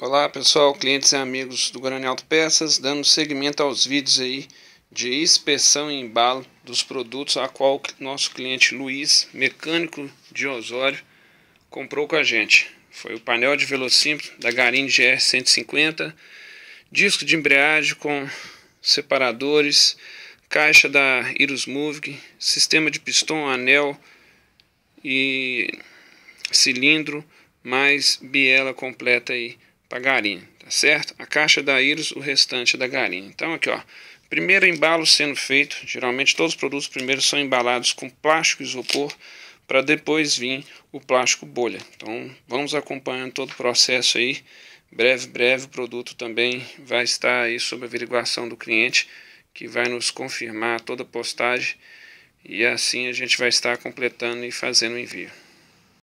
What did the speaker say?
Olá pessoal, clientes e amigos do Guarani Auto Peças, dando seguimento aos vídeos aí de inspeção e embalo dos produtos a qual nosso cliente Luiz, mecânico de Osório, comprou com a gente. Foi o painel de velocímetro da Garin GR 150, disco de embreagem com separadores, caixa da Irus Moving, sistema de pistão, anel e cilindro, mais biela completa aí para garinha, tá certo? A caixa da Iris, o restante da garinha. Então aqui, ó, primeiro embalo sendo feito, geralmente todos os produtos primeiro são embalados com plástico isopor, para depois vir o plástico bolha. Então vamos acompanhando todo o processo aí, breve, breve o produto também vai estar aí sob averiguação do cliente, que vai nos confirmar toda a postagem e assim a gente vai estar completando e fazendo o envio.